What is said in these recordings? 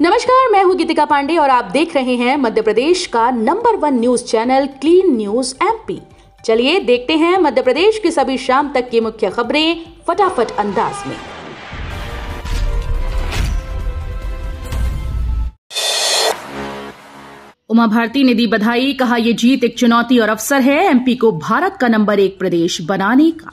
नमस्कार मैं हूँ गीतिका पांडे और आप देख रहे हैं मध्य प्रदेश का number one news channel clean news MP चलिए देखते हैं मध्य प्रदेश की सभी शाम तक की मुख्य खबरें फटाफट अंदाज में उमा भारती ने दी बधाई कहा यह जीत एक चुनौती और अवसर है एमपी को भारत का नंबर एक प्रदेश बनाने का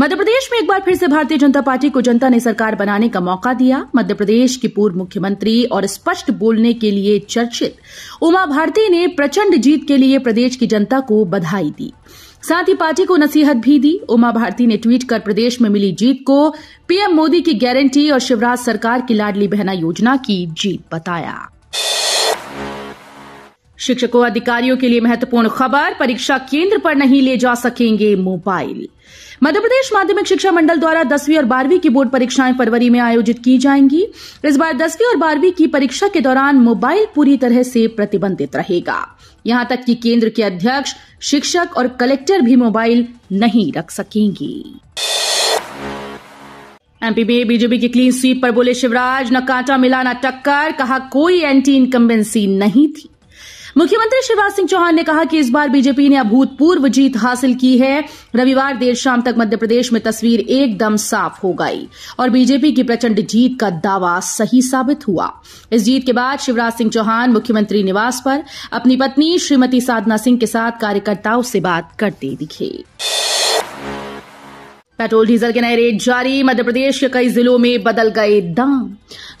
मध्यप्रदेश में एक बार फिर से भारतीय जनता पार्टी को जनता ने सरकार बनाने का मौका दिया मध्यप्रदेश की पूर्व मुख्यमंत्री और स्पष्ट बोलने के लिए चर्चित उमा भारती ने प्रचंड जीत के लिए प्रदेश की जनता को बधाई दी साथ ही पार्टी को नसीहत भी दी उमा भारती ने ट्वीट कर प्रदेश में मिली जीत को पीएम मोदी की गारंटी और शिवराज सरकार की लाडली बहना योजना की जीत बताया शिक्षकों अधिकारियों के लिए महत्वपूर्ण खबर परीक्षा केंद्र पर नहीं ले जा सकेंगे मोबाइल मध्यप्रदेश माध्यमिक शिक्षा मंडल द्वारा दसवीं और बारहवीं की बोर्ड परीक्षाएं फरवरी में आयोजित की जाएंगी इस बार दसवीं और बारहवीं की परीक्षा के दौरान मोबाइल पूरी तरह से प्रतिबंधित रहेगा यहां तक कि केंद्र के अध्यक्ष शिक्षक और कलेक्टर भी मोबाइल नहीं रख सकेंगे एमपी में बीजेपी की क्लीन स्वीप पर बोले शिवराज न कांटा मिला न टक्कर कहा कोई एंटी इनकम्बेंसी नहीं थी मुख्यमंत्री शिवराज सिंह चौहान ने कहा कि इस बार बीजेपी ने अभूतपूर्व जीत हासिल की है रविवार देर शाम तक मध्यप्रदेश में तस्वीर एकदम साफ हो गई और बीजेपी की प्रचंड जीत का दावा सही साबित हुआ इस जीत के बाद शिवराज सिंह चौहान मुख्यमंत्री निवास पर अपनी पत्नी श्रीमती साधना सिंह के साथ कार्यकर्ताओं से बात करते दिखे पेट्रोल डीजल के नए रेट जारी मध्य प्रदेश के कई जिलों में बदल गए दाम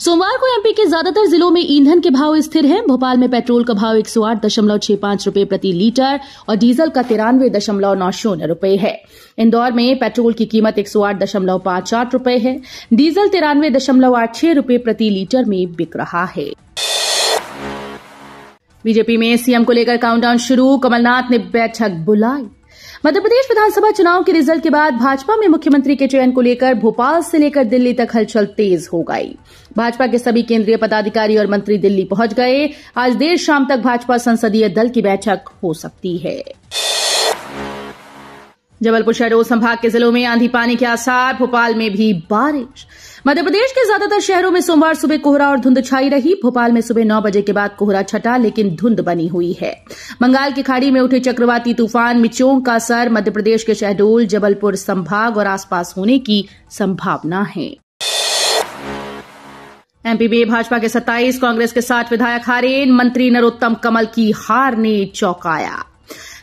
सोमवार को एमपी के ज्यादातर जिलों में ईंधन के भाव स्थिर हैं भोपाल में पेट्रोल का भाव एक सौ आठ दशमलव छह पांच रूपये प्रति लीटर और डीजल का तिरानवे दशमलव नौ शून्य रूपये है इंदौर में पेट्रोल की कीमत एक सौ आठ दशमलव पांच आठ रूपये है डीजल तिरानवे दशमलव आठ छह रूपये प्रति लीटर में बिक रहा है बीजेपी में सीएम को लेकर काउंटडाउन शुरू कमलनाथ ने बैठक बुलाई मध्यप्रदेश विधानसभा चुनाव के रिजल्ट के बाद भाजपा में मुख्यमंत्री के चयन को लेकर भोपाल से लेकर दिल्ली तक हलचल तेज हो गई भाजपा के सभी केंद्रीय पदाधिकारी और मंत्री दिल्ली पहुंच गए आज देर शाम तक भाजपा संसदीय दल की बैठक हो सकती है जबलपुर शहडोल संभाग के जिलों में आंधी पानी के आसार भोपाल में भी बारिश मध्यप्रदेश के ज्यादातर शहरों में सोमवार सुबह कोहरा और धुंध छाई रही भोपाल में सुबह नौ बजे के बाद कोहरा छटा लेकिन धुंध बनी हुई है बंगाल की खाड़ी में उठे चक्रवाती तूफान मिचोंग का असर मध्यप्रदेश के शहडोल जबलपुर संभाग और आसपास होने की संभावना है एमपी में भाजपा के 27, कांग्रेस के साठ विधायक हारे मंत्री नरोत्तम कमल की हार ने चौंकाया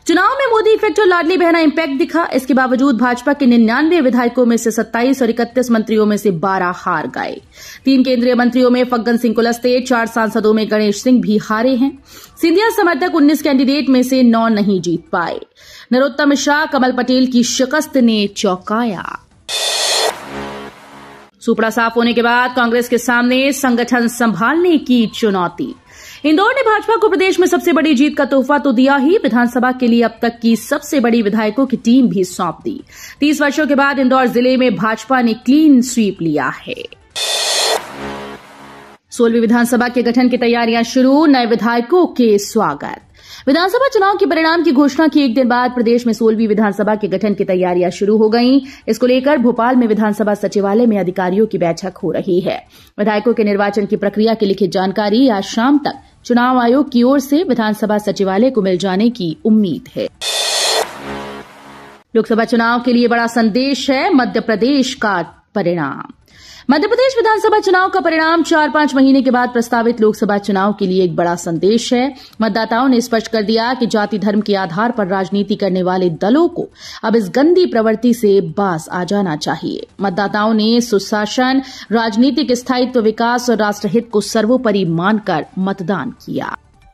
चुनाव में मोदी इफेक्ट और लाडली बहना इम्पैक्ट दिखा इसके बावजूद भाजपा के निन्यानवे विधायकों में से सत्ताईस और इकतीस मंत्रियों में से बारह हार गए तीन केंद्रीय मंत्रियों में फग्गन सिंह कुलस्ते चार सांसदों में गणेश सिंह भी हारे हैं सिंधिया समर्थक उन्नीस कैंडिडेट में से नौ नहीं जीत पाए नरोत्तम शाह कमल पटेल की शिकस्त ने चौंकाया सुपड़ा साफ होने के बाद कांग्रेस के सामने संगठन संभालने की चुनौती इंदौर ने भाजपा को प्रदेश में सबसे बड़ी जीत का तोहफा तो दिया ही विधानसभा के लिए अब तक की सबसे बड़ी विधायकों की टीम भी सौंप दी तीस वर्षों के बाद इंदौर जिले में भाजपा ने क्लीन स्वीप लिया है सोलहवीं विधानसभा के गठन की तैयारियां शुरू नए विधायकों के स्वागत विधानसभा चुनाव के परिणाम की घोषणा के एक दिन बाद प्रदेश में सोलहवीं विधानसभा के गठन की तैयारियां शुरू हो गई इसको लेकर भोपाल में विधानसभा सचिवालय में अधिकारियों की बैठक हो रही है विधायकों के निर्वाचन की प्रक्रिया की लिखित जानकारी आज शाम तक चुनाव आयोग की ओर से विधानसभा सचिवालय को मिल जाने की उम्मीद है लोकसभा चुनाव के लिए बड़ा संदेश है मध्य प्रदेश का परिणाम मध्यप्रदेश विधानसभा चुनाव का परिणाम चार पांच महीने के बाद प्रस्तावित लोकसभा चुनाव के लिए एक बड़ा संदेश है मतदाताओं ने स्पष्ट कर दिया कि जाति धर्म के आधार पर राजनीति करने वाले दलों को अब इस गंदी प्रवृत्ति से बास आ जाना चाहिए मतदाताओं ने सुशासन राजनीतिक स्थायित्व विकास और राष्ट्रहित को सर्वोपरि मानकर मतदान किया